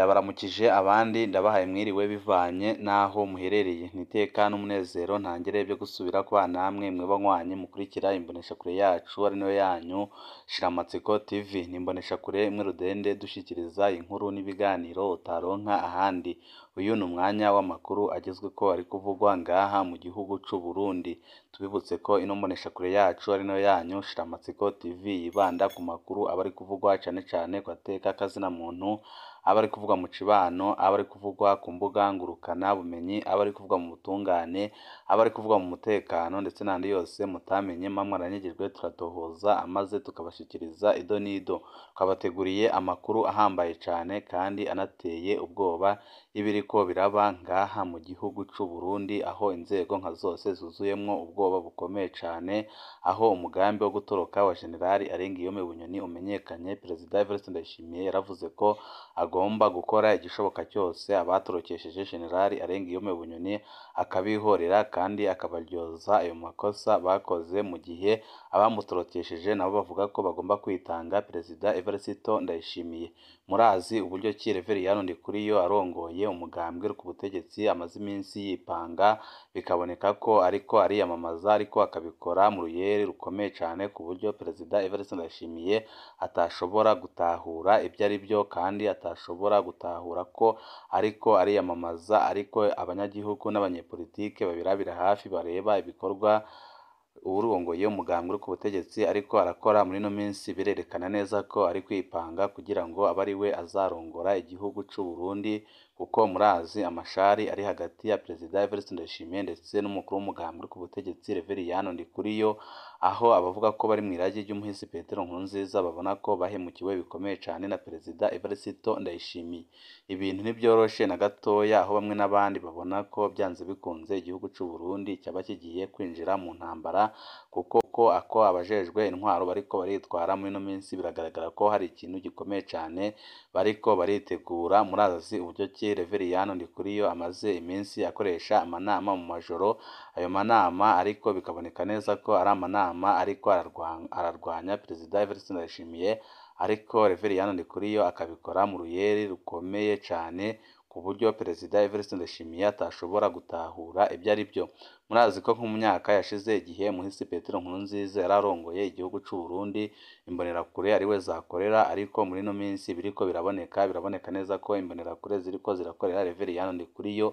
Ndabaramukije abandi ndabahaye mwiriwe bivanye n'aho muherereye, n’iteka n'umunezero ntangere byo gusubira kubana namwe mwe nywanyi mukurikira imboneshakure yacu ari nayo yanyu Shiramatsiko TV, ni imboneshakure imwe rudende dushyikiriza inkuru n'ibiganiro utaronka ahandi, uyu ni umwanya w'amakuru agezwe ko ari kuvugwa ngaha mu gihugu cy’u Burundi, tubibutse ko ino mboneshakure yacu ari nayo yanyu Shiramatsiko TV yibanda ku makuru aba ari kuvugwa cyane cyane ku ateka kazina muntu. aba ari kuvugwa mu kibano, aba ari kuvugwa ku mbuga bumenyi aba ari kuvugwa mu butungane, aba ari kuvugwa mu mutekano ndetse n'andi yose mutamenye muba turatohoza amaze tukabashyikiriza ido n'ido, twabateguriye amakuru ahambaye cyane kandi anateye ubwoba. Ibiriko biraba ngaha mu gihugu cy'u Burundi aho inzego nka zose zuzuyemo ubwoba bukomeye cyane aho umugambi wo gutoroka wa Jenerali Arenguiyome Bunyoni umenyekanye, Perezida Evariste Ndayishimiye yaravuze ko agomba gukora igishoboka cyose abatorokesheje Jenerali Arenguiyome Bunyoni akabihorera kandi akabaryoza ayo makosa bakoze, mu gihe abamutorokesheje nabo bavuga ko bagomba kwitanga, Perezida Evariste Ndayishimiye. Murazi uburyo ki kuri yo arongoye umugambwe ku butegetsi amaze iminsi yipanga bikaboneka ko ariko ariyamamaza ariko akabikora mu ruyere rukomeye cyane ku buryo Perezida Evariste Ndayishimiye atashobora gutahura ibyo ari byo kandi atashobora gutahura ko ariko ariyamamaza ariko abanyagihugu n'abanyepolitike babirabira hafi bareba ibikorwa uwurongoye umugambwe uri ku butegetsi ariko arakora muri ino minsi birerekana neza ko ari kwipanga kugira ngo abe ari we azarongora igihugu cy’u Burundi kuko murazi amashari ari hagati ya Perezida Evariste Ndayishimiye ndetse n'umukuru w'umugambwe uri ku butegetsi Reveriyani Ndikuriyo aho abavuga ko bari mu irage ry'umuhisi Petero Nkurunziza babona ko bahemukiwe bikomeye cyane na Perezida Evariste Ndayishimiye ibintu ntibyoroshe na gatoya aho bamwe n'abandi babona ko byanze bikunze igihugu cy'u Burundi cyaba kigiye kwinjira mu ntambara kuko uko abajejwe intwaro bariko baritwara muri ino minsi biragaragara ko hari ikintu gikomeye cyane bariko baritegura murazi uburyo ki kuri yo amaze iminsi akoresha amanama mu majoro ayo manama ariko bikaboneka neza ko ari amanama ariko ararwanya Perezida Evariste Ndayishimiye ariko Reveriyani Ndikuriyo akabikora mu ruyeri rukomeye cyane ku buryo Perezida Evariste Ndayishimiye atashobora gutahura ibyo ari byo Murazi ko nko yashize igihe Muhisi Petero Nkurunziza yari arongoye igihugu cy'u Burundi imbonerakure ari we zakorera ariko muri ino minsi biriko biraboneka biraboneka neza ko imbonerakure ziriko zirakorera kuri yo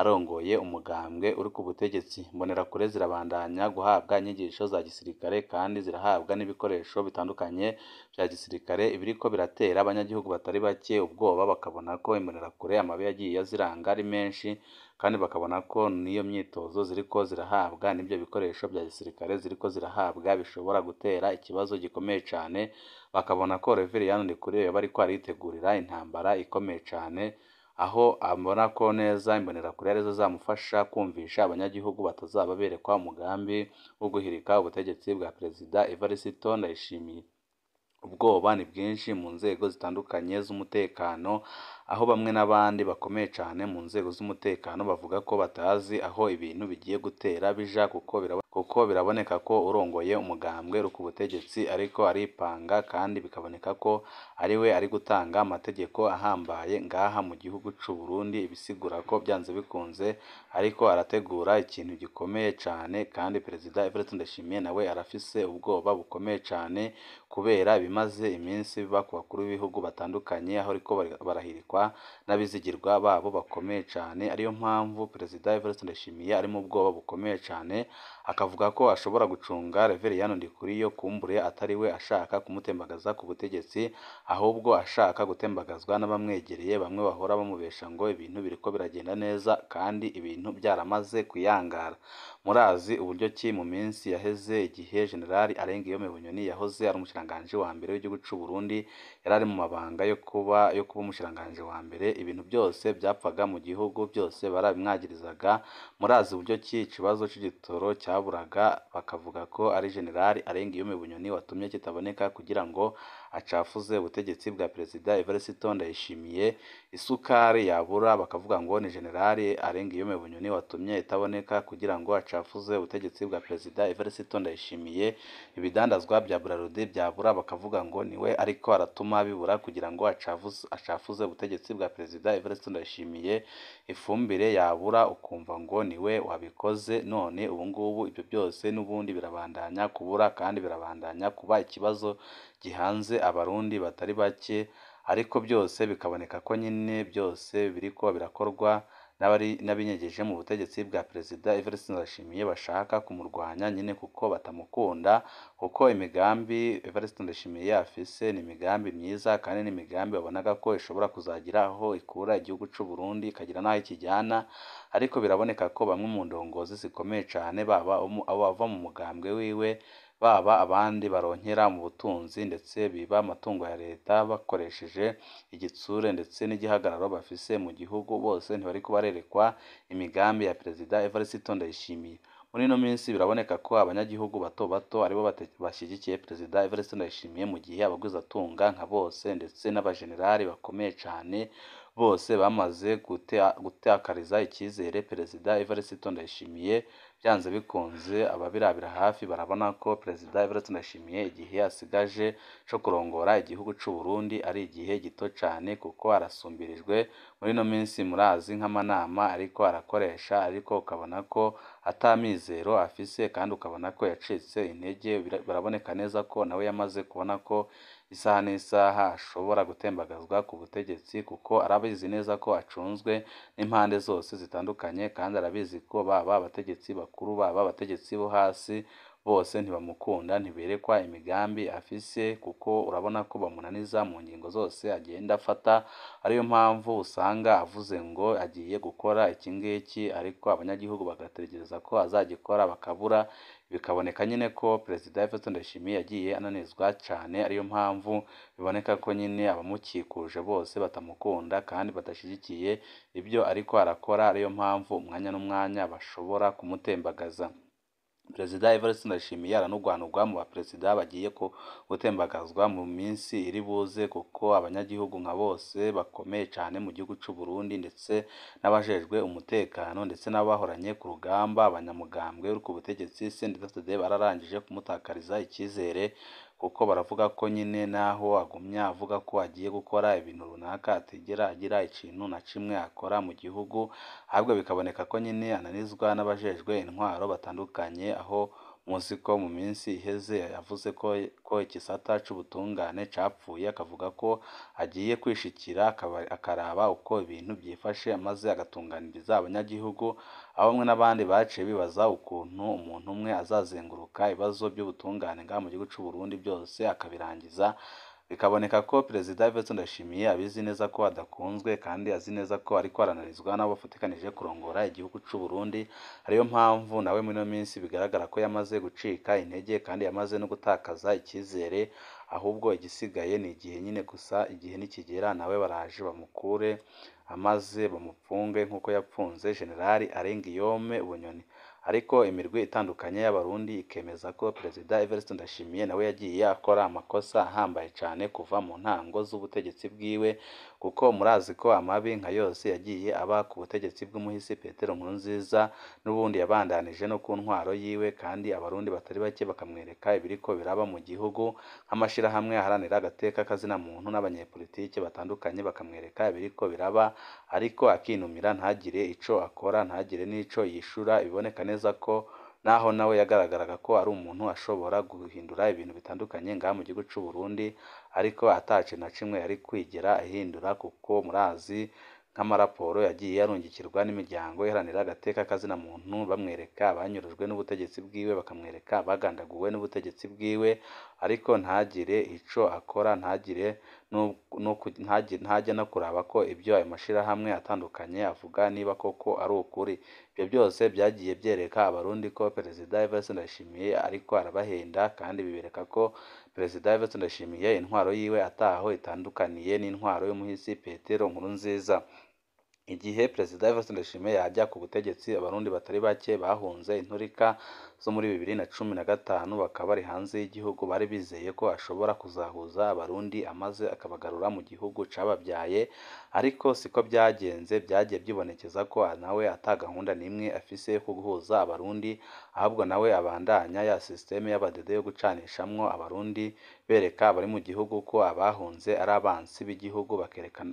arongoye umugambwe uri ku butegetsi imbonerakure zirabandanya guhabwa inyigisho za gisirikare kandi zirahabwa n'ibikoresho bitandukanye bya gisirikare ibiriko biratera abanyagihugu batari bake ubwoba bakabona ko imbonerakure amabi yagiye aziranga ari menshi kandi bakabona ko n'iyo myitozo ziri ko zirahabwa n'ibyo bikoresho bya gisirikare ziri ko zirahabwa bishobora gutera ikibazo gikomeye cyane bakabona ko Reveriyani Ndikureba bari kwaritegurira intambara ikomeye cyane aho abona ko neza imbonerakure arizo zamufasha kumvisha abanyagihugu batazaba berekwa umugambi wo guhirika ubutegetsi bwa perezida Evariste Ndayishimiye ubwoba ni bwinshi mu nzego zitandukanye z'umutekano aho bamwe n'abandi bakomeye cyane mu nzego z'umutekano bavuga ko batazi aho ibintu bigiye gutera bija kuko biraboneka. kuko biraboneka ko urongoye umugambwe urikubutegetsi ariko aripanga kandi bikaboneka ko ari we ari gutanga amategeko ahambaye ngaha mu gihugu cyu Burundi ibisigura ko byanze bikunze ariko arategura ikintu gikomeye cyane kandi Perezida Everton Ndayishimiye nawe arafise ubwoba bukomeye cyane kubera bimaze iminsi biba ku bakuru b'ibihugu batandukanye aho bariko barahirikwa n'abizigirwa babo bakomeye cyane ariyo mpamvu Perezida Evariste Ndayishimiye ari mu bwoba bukomeye cane akavuga ko ashobora gucunga Rev Ndikuri yo kumbure atari we ashaka kumutembagaza ku butegetsi ahubwo ashaka gutembagazwa n'abamwegereye bamwe bahora bamubesha ngo ibintu biriko biragenda neza kandi ibintu byaramaze kuyangara murazi uburyo ki mu minsi yaheze igihe generali Alengiyome Bunyoni yahoze ari umushiranganje wa mbere w'igihugu cy'u Burundi yarari mu mabanga yo kuba yo kuba umushiranganje wa mbere ibintu byose byapfaga mu gihugu byose barabimwagirizaga murazi uburyo ki ikibazo cy'igitoro cyaburaga bakavuga ko ari generali Alengiyome Bunyoni watumye kitaboneka kugira ngo acafuze ubutegetsi bwa perezida Evariste Ndayishimiye isukari yabura bakavuga ngo ni generali Alengiyome Bunyoni watumye itaboneka kugira ngo wacu ubutegetsi bwa perezida Evariste Ndayishimiye ibidandazwa bya Burarude byabura bakavuga ngo niwe ariko aratuma bibura kugira ngo acafuze ubutegetsi bwa perezida Evariste Ndayishimiye ifumbire yabura ukumva ngo niwe wabikoze none ubu ngubu ibyo byose n'ubundi birabandanya kubura kandi birabandanya kuba ikibazo gihanze abarundi batari bake ariko byose bikaboneka ko nyine byose biri ko birakorwa n'abinyegeje mu butegetsi bwa Perezida Evariste Ndayishimiye bashaka kumurwanya nyine kuko batamukunda kuko imigambi Evariste Ndayishimiye afise ni imigambi myiza kandi ni imigambi babonaga ko ishobora kuzagira aho ikura igihugu cy'u Burundi ikagira n'aho ikijyana ariko biraboneka ko bamwe mu ndongozi zikomeye cyane baba abava mu mugambwe wiwe baba abandi baronkera mu butunzi ndetse biba amatungo ya leta bakoresheje igitsure ndetse n'igihagararo bafise mu gihugu bose ntibari barerekwa imigambi ya Perezida Evariste Ndayishimiye muri ino minsi biraboneka ko abanyagihugu bato bato aribo bashyigikiye Perezida Evariste Ndayishimiye mu gihe abagwizatunga nka bose ndetse n'abajenerali bakomeye cyane bose bamaze gutakariza icyizere Perezida Evariste Ndayishimiye byanze bikunze ababirabira hafi barabona ko Perezida Evariste nashimiye igihe asigaje cyo kurongora igihugu cy'u Burundi ari igihe gito cyane kuko arasumbirijwe muri ino minsi murazi nk'amanama ariko arakoresha ariko ukabona ko atamizero afise kandi ukabona ko yacitse intege biraboneka neza ko nawe yamaze kubona ko isaha n'isaha ashobora gutembagazwa ku butegetsi kuko arabizi neza ko acunzwe n'impande zose zitandukanye kandi arabizi ko baba abategetsi bakuru, baba abategetsi bo hasi bose ntibamukunda ntiberekwa imigambi afise kuko urabona ko bamunaniza mu ngingo zose agenda afata ariyo mpamvu usanga avuze ngo agiye gukora iki ngiki ariko abanyagihugu bagatekereza ko azagikora bakabura bikaboneka nyine ko perezida Evariste Ndayishimiye yagiye ananizwa cyane ariyo mpamvu biboneka ko nyine abamukikuje bose batamukunda kandi badashyigikiye ibyo ariko arakora ariyo mpamvu umwanya n'umwanya bashobora kumutembagaza. perezida evariste ndayishimiye aranugwanugwa mu baperezida bagiye gutembagazwa mu minsi iri buze kuko abanyagihugu nka bose bakomeye cyane mu gihugu cy'u Burundi ndetse n'abajejwe umutekano ndetse n'abahoranye ku rugamba abanyamugambwe ku butegetsi senditafudede bararangije kumutakariza icyizere kuko baravuga ko nyine naho agumya avuga ko agiye gukora ibintu runaka atigera agira ikintu na kimwe akora mu gihugu ahubwo bikaboneka ko nyine ananizwa n'abajejwe intwaro batandukanye aho Monusco mu minsi iheze yavuze ko ko igisata cy'ubutungane cyapfuye akavuga ko agiye kwishikira akaraba uko ibintu byifashe maze agatunganiriza abanyagihugu, aho n'abandi baciye bibaza ukuntu umuntu umwe azazenguruka ibibazo by'ubutungane ngaha mu gihugu cy'u Burundi byose akabirangiza bikaboneka ko Perezida Yvette Ndayishimiye abizi neza ko adakunzwe kandi azi neza ko ari kwaranarizwa n'abo bafatikanije kurongora igihugu cy'u Burundi ariyo mpamvu nawe muri ino minsi bigaragara ko yamaze gucika intege kandi yamaze no gutakaza icyizere ahubwo igisigaye ni igihe nyine gusa igihe nikigera nawe baraje bamukure amaze bamupfunge nk'uko yapfunze General Arengiyome ubunyoni ariko imirwi itandukanye y'Abarundi ikemeza ko Perezida Evariste Ndayishimiye nawe yagiye akora amakosa ahambaye cyane kuva mu ntango z'ubutegetsi bwiwe kuko murazi ko amabi nka yose yagiye aba ku butegetsi bw'umuhisi Petero Nkurunziza n'ubundi yabandanije no ku ntwaro yiwe kandi abarundi batari bake bakamwereka ibiriko biraba mu gihugu nk'amashirahamwe aharanira agateka kazina muntu n'abanyepolitike batandukanye bakamwereka ibiriko biraba ariko akinumira ntagire ico akora ntagire n'ico yishura biboneka neza ko naho nawe yagaragaraga ko ari umuntu ashobora guhindura ibintu bitandukanye ngaha mu gihugu cy'u Burundi ariko atakintu na kimwe yari kwigera ihindura kuko murazi nk'amaraporo yagiye arungikirwa n'imiryango iharanira agateka kazina muntu bamwereka abanyurujwe n'ubutegetsi bwiwe bakamwereka abagandaguwe n'ubutegetsi bwiwe ariko ntagire icyo akora ntagire ntajya no kuraba ko ibyo ayo mashyirahamwe atandukanye avuga niba koko ari ukuri ibyo byose byagiye byereka abarundi ko perezida Evariste Ndayishimiye ariko arabahenda kandi bibereka ko perezida Evariste Ndayishimiye intwaro yiwe ataho itandukaniye n'intwaro y'umuhisi Petero nkuru nziza Igihe Perezida Evariste Ndayishimiye yajya ku butegetsi abarundi batari bake bahunze inturika zo muri bibiri na cumi na gatanu bakaba bari hanze y'igihugu bari bizeye ko ashobora kuzahuza abarundi amaze akabagarura mu gihugu cababyaye ariko siko byagenze byagiye byibonekeza ko nawe ata gahunda n'imwe afise yo guhuza abarundi ahubwo nawe abandanya ya sisiteme y'abadede yo gucanishamwo abarundi bereka abari mu gihugu ko abahunze ari abansi b'igihugu bakerekana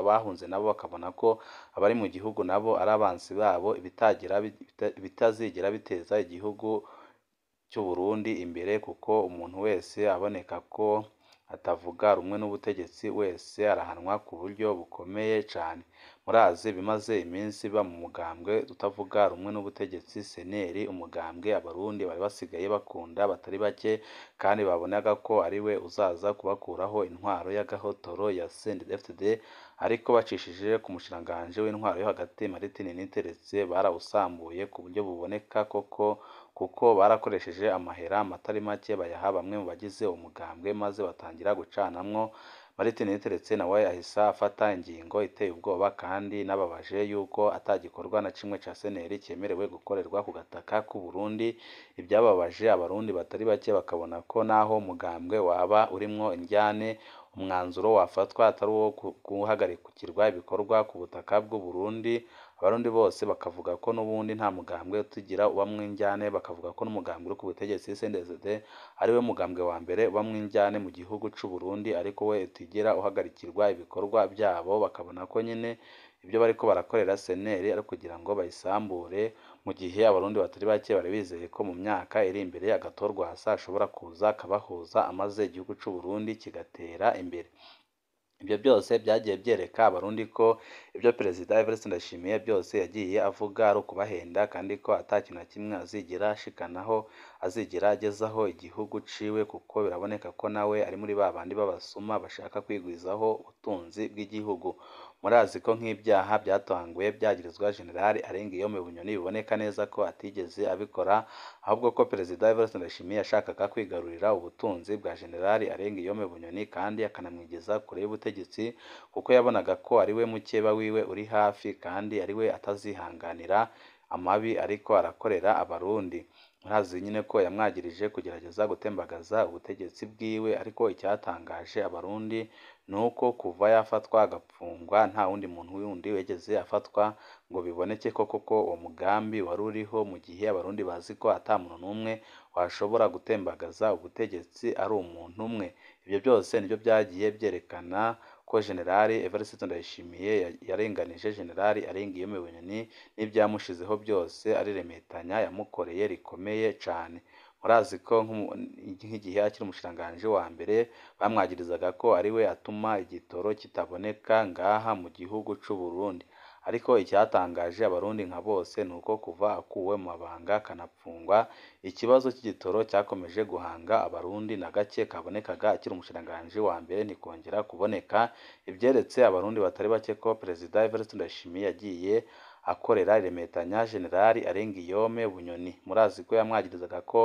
abahunze nabo bakabona ko abari mu gihugu nabo ari abanzi babo bitazigera biteza igihugu cy'u Burundi imbere kuko umuntu wese aboneka ko atavuga rumwe n'ubutegetsi wese arahanwa ku buryo bukomeye cyane murazi bimaze iminsi ba mu mugambwe utavuga rumwe n'ubutegetsi seneri umugambwe abarundi bari basigaye bakunda batari bake kandi babonaga ko ariwe uzaza kubakuraho intwaro y'agahotoro ya CNDD-FDD ariko bacishije ku mushikiranganji w'intwaro yo hagati Martin Niteretse barawusambuye ku buryo buboneka koko kuko barakoresheje amahera amatari make bayaha bamwe mu bagize umugambwe maze batangira gucanamwo Martin yiteretse we ahise afata ingingo iteye ubwoba kandi nababaje y'uko atagikorwa na kimwe cya Senteri cyemerewe gukorerwa ku gataka k'u Burundi ibyababaje abarundi batari bake bakabona ko naho mugambwe waba urimwo indyane umwanzuro wafatwa atari uwo guhagarikirwa ibikorwa ku butaka bw'u Burundi Abarundi bose bakavuga ko n'ubundi nta mugambwe utugira uba mwinjyane bakavuga ko n'umugambwe uri ku butegetsi CNDD ari we mugambwe wa mbere uba mwinjyane mu gihugu cy’u Burundi ariko we utigera uhagarikirwa ibikorwa byabo bakabona ko nyine ibyo bariko barakorera CNL ari kugira ngo bayisambure mu gihe abarundi batari bake bari bizeye ko mu myaka iri imbere agatorwasa ashobora kuza akabahuza amaze igihugu cy’u Burundi kigatera imbere. ibyo byose byagiye byereka abarundi ko ibyo perezida Evariste Ndayishimiye byose yagiye avuga ari ukubahenda kandi ko atakintu na kimwe azigera ashikanaho azigera agezaho igihugu ciwe kuko biraboneka ko nawe ari muri ba bandi b'abasuma bashaka kwigwizaho ubutunzi bw'igihugu. Murazi ko nk'ibyaha byatanguye byagirizwa General Arengaiyome Bunyoni biboneka neza ko atigeze abikora ahubwo ko Perezida Evariste Ndayishimiye yashakaga kwigarurira ubutunzi bwa General Arengaiyome Bunyoni kandi akanamwigeza kure y'ubutegetsi kuko yabonaga ko ari we mukeba wiwe uri hafi kandi ari we atazihanganira amabi ariko arakorera Abarundi. murazi nyine ko yamwagirije kugerageza gutembagaza ubutegetsi bwiwe ariko icyatangaje abarundi ni uko kuva yafatwa agapfungwa nta wundi muntu wundi wegeze afatwa ngo biboneke ko koko uwo mugambi wari uriho mu gihe abarundi bazi ko ata muntu n'umwe washobora gutembagaza ubutegetsi ari umuntu umwe ibyo byose nibyo byagiye byerekana ko Jenerali Evariste Ndayishimiye yarenganije Jenerali arenga iyo n'ibyamushizeho byose ariremetanya yamukoreye rikomeye cyane murazi ko nk'igihe akiri umushikiranganji wa mbere bamwagirizaga ko ari we atuma igitoro kitaboneka ngaha mu gihugu c'u Burundi Ariko icyatangaje Abarundi nka bose ni uko kuva akuwe mu mabanga akanafungwa ikibazo cy'igitoro cyakomeje guhanga Abarundi na gake kabonekaga akiri umushikiranganji wa mbere ntikongera kuboneka ibyeretse Abarundi batari bake ko Perezida Evariste Ndayishimiye yagiye akorera iremetanya Gen Arenguiyome Bunyoni murazi ko yamwagirizaga ko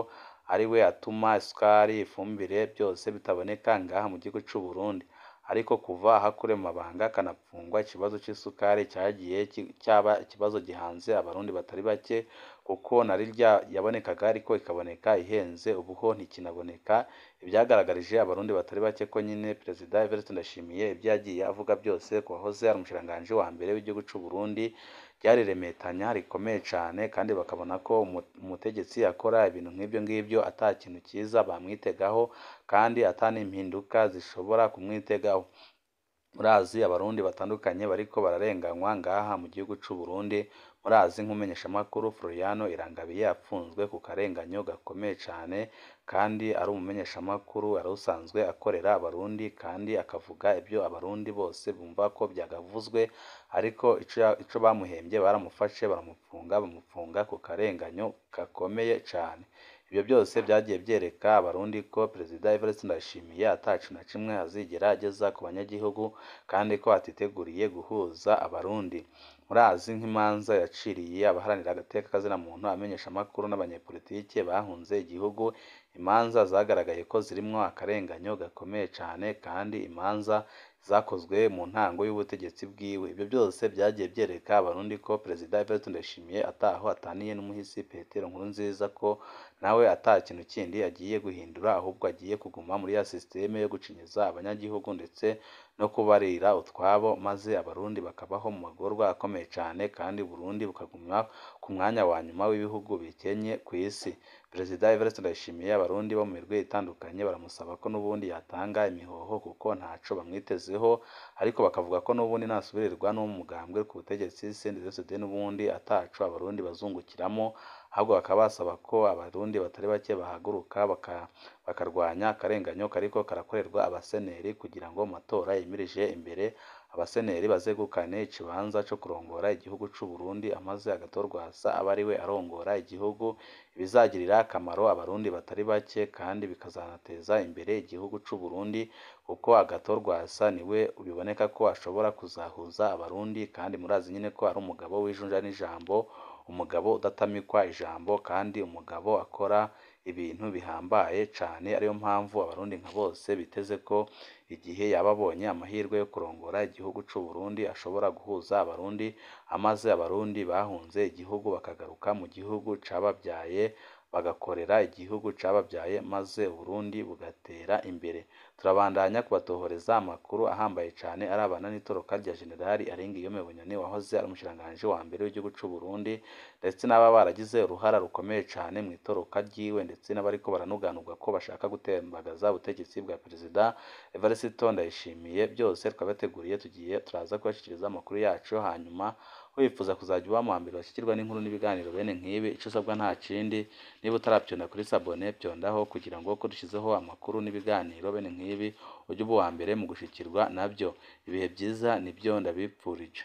ari we atuma isukari, ifumbire byose bitaboneka ngaha mu gihugu cy'u Burundi ariko kuva aho akura mu mabanga akanapfungwa ikibazo cy'isukari cyagiye cyaba ikibazo gihanze Abarundi batari bake kuko na rirya yabonekaga ariko ikaboneka ihenze ubu ho ntikinaboneka ibyagaragarije abarundi batari bake ko nyine perezida Evariste Ndayishimiye ibyo yagiye avuga byose ku wahoze ari umushikiranganji wa mbere w'igihugu cy'u Burundi byariremetanya rikomeye cyane kandi bakabona ko umutegetsi akora ibintu nk'ibyo ngibyo atakintu cyiza bamwitegaho kandi ata n'impinduka zishobora kumwitegaho murazi abarundi batandukanye bariko bararenganywa ngaha mu gihugu cy'u Burundi murazi nk'umumenyeshamakuru Floriano Irangabiye yafunzwe ku karenganyo gakomeye cyane kandi ari umumenyeshamakuru wari usanzwe akorera abarundi kandi akavuga ibyo abarundi bose bumva ko byagavuzwe ariko icyo bamuhembye baramufashe baramufunga bamufunga ku karenganyo gakomeye cyane ibyo byose byagiye byereka abarundi ko perezida Evariste Ndayishimiye atacu na kimwe azigera ageza ku banyagihugu kandi ko atiteguriye guhuza abarundi murazi nk'imanza yaciriye abaharanira agateka kazina muntu amenyesha amakuru n'abanyepolitike bahunze igihugu imanza zagaragaye ko zirimo akarenganyo gakomeye cyane kandi imanza zakozwe mu ntango y'ubutegetsi bwiwe ibyo byose byagiye byereka abarundi ko perezida Everton Ndayishimiye ataho ataniye n'umuhisi Petero Nkuru nziza ko nawe ata kintu kindi agiye guhindura ahubwo agiye kuguma muri ya sisiteme yo gucinyiriza abanyagihugu ndetse no kubarira utwabo maze abarundi bakabaho mu magorwa akomeye cyane kandi Burundi bukaguma ku mwanya wa nyuma w'ibihugu bikenye ku isi Perezida Evariste Ndayishimiye abarundi bo mu mirwi itandukanye baramusaba ko n'ubundi yatanga imihoho kuko ntacu bamwitezeho ariko bakavuga ko n'ubundi nasubirirwa n'umugambwe ku butegetsi CNDD-FDD n'ubundi ataco abarundi bazungukiramo ahubwo bakaba basaba ko abarundi batari bake bahaguruka bakarwanya akarenganyo kariko karakorerwa abaseneri kugira ngo matora yimirije imbere abaseneri bazegukane ikibanza cyo kurongora igihugu cy’u c'Uburundi amaze agatorwa Hasa abe ariwe arongora igihugu bizagirira akamaro abarundi batari bake kandi bikazanateza imbere igihugu cy’u c'Uburundi kuko agatorwasa Hasa niwe biboneka ko ashobora kuzahuza abarundi kandi murazi nyene ko ari umugabo w'ijunja n'ijambo umugabo udatamikwa ijambo kandi umugabo akora ibintu bihambaye cyane, ariyo mpamvu abarundi nka bose biteze ko igihe yaba abonye amahirwe yo kurongora igihugu cy'u Burundi ashobora guhuza abarundi, amaze abarundi bahunze igihugu bakagaruka mu gihugu cyababyaye. bagakorera igihugu cababyaye maze Uburundi bugatera imbere turabandanya kubatohoreza amakuru ahambaye cyane arabana n'itoroka rya General Aringiyome Bunyoni wahoze ari umushikiranganji wa mbere w'igihugu cy'u Burundi ndetse n'aba baragize uruhara rukomeye cyane mu itoroka ryiwe ndetse n'abariko baranuganurwa ko bashaka gutembagaza ubutegetsi bwa perezida Evariste Ndayishimiye byose twabateguriye tugiye turaza kubashikiriza amakuru yacu hanyuma bifuza kuzajya uba mu mbere n'inkuru n'ibiganiro bene nk'ibi icyo usabwa nta kindi niba utarabyonda kuri sabone byondaho kugira ngo uko dushyizeho amakuru n'ibiganiro bene nk'ibi ujye uba uwa mbere mu gushyikirwa nabyo ibihe byiza nibyo ndabipfurije